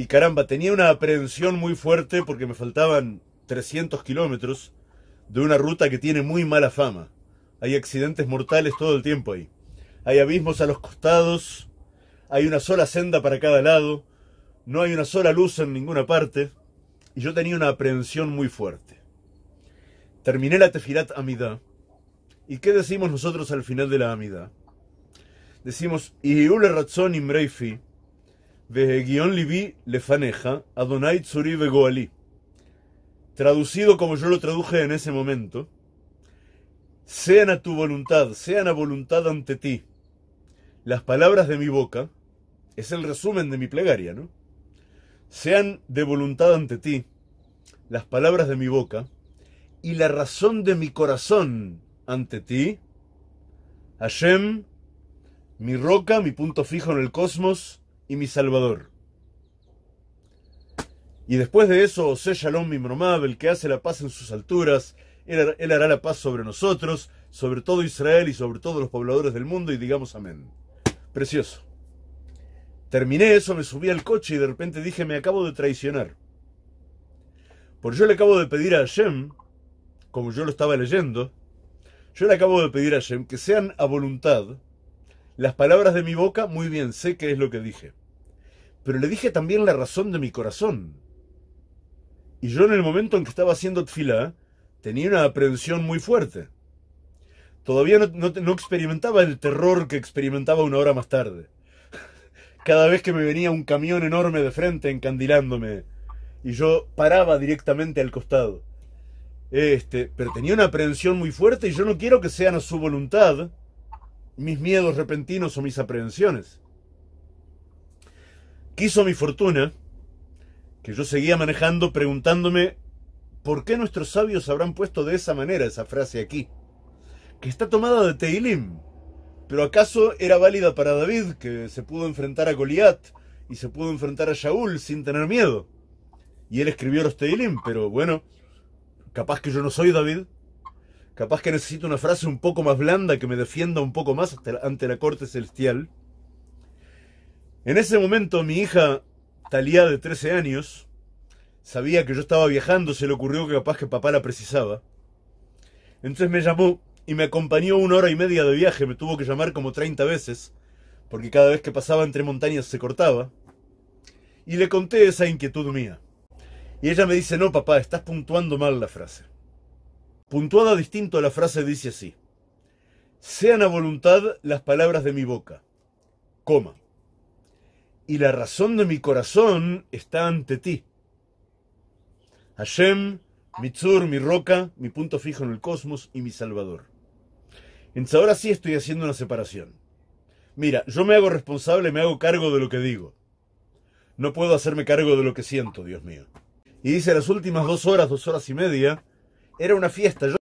Y caramba, tenía una aprehensión muy fuerte porque me faltaban 300 kilómetros de una ruta que tiene muy mala fama. Hay accidentes mortales todo el tiempo ahí. Hay abismos a los costados, hay una sola senda para cada lado, no hay una sola luz en ninguna parte. Y yo tenía una aprehensión muy fuerte. Terminé la Tefirat Amidá. ¿Y qué decimos nosotros al final de la amida? Decimos, y Ule Ratzon Imreifi, Vehegion Libi Lefaneja, Adonai Tsuri Traducido como yo lo traduje en ese momento, sean a tu voluntad, sean a voluntad ante ti. Las palabras de mi boca, es el resumen de mi plegaria, ¿no? Sean de voluntad ante ti las palabras de mi boca y la razón de mi corazón ante ti, Hashem, mi roca, mi punto fijo en el cosmos, y mi Salvador. Y después de eso, Ose Shalom Mimromab, el que hace la paz en sus alturas, él, él, hará la paz sobre nosotros, sobre todo Israel y sobre todos los pobladores del mundo, y digamos amén. Precioso. Terminé eso, me subí al coche y de repente dije, me acabo de traicionar. Por yo le acabo de pedir a Hashem, como yo lo estaba leyendo, yo le acabo de pedir a Hashem que sean a voluntad las palabras de mi boca, muy bien, sé qué es lo que dije. Pero le dije también la razón de mi corazón. Y yo en el momento en que estaba haciendo tfilá, tenía una aprehensión muy fuerte. Todavía no, experimentaba el terror que experimentaba una hora más tarde. Cada vez que me venía un camión enorme de frente encandilándome y yo paraba directamente al costado. Este, pero tenía una aprehensión muy fuerte y yo no quiero que sean a su voluntad mis miedos repentinos o mis aprehensiones. Quiso mi fortuna que yo seguía manejando preguntándome por qué nuestros sabios habrán puesto de esa manera esa frase aquí, que está tomada de Teilim, pero acaso era válida para David, que se pudo enfrentar a Goliat y se pudo enfrentar a Shaul sin tener miedo. Y él escribió los Teilim, pero bueno, capaz que yo no soy David, Capaz que necesito una frase un poco más blanda que me defienda un poco más ante la corte celestial. En ese momento mi hija, Talía de 13 años, sabía que yo estaba viajando, se le ocurrió que capaz que papá la precisaba. Entonces me llamó y me acompañó una hora y media de viaje, me tuvo que llamar como 30 veces, porque cada vez que pasaba entre montañas se cortaba. Y le conté esa inquietud mía. Y ella me dice, no papá, estás puntuando mal la frase. Puntuada distinto, la frase dice así. Sean a voluntad las palabras de mi boca, coma. Y la razón de mi corazón está ante ti. Hashem, mi tzur, mi roca, mi punto fijo en el cosmos y mi salvador. Entonces ahora sí estoy haciendo una separación. Mira, yo me hago responsable, me hago cargo de lo que digo. No puedo hacerme cargo de lo que siento, Dios mío. Y dice las últimas dos horas, dos horas y media, era una fiesta.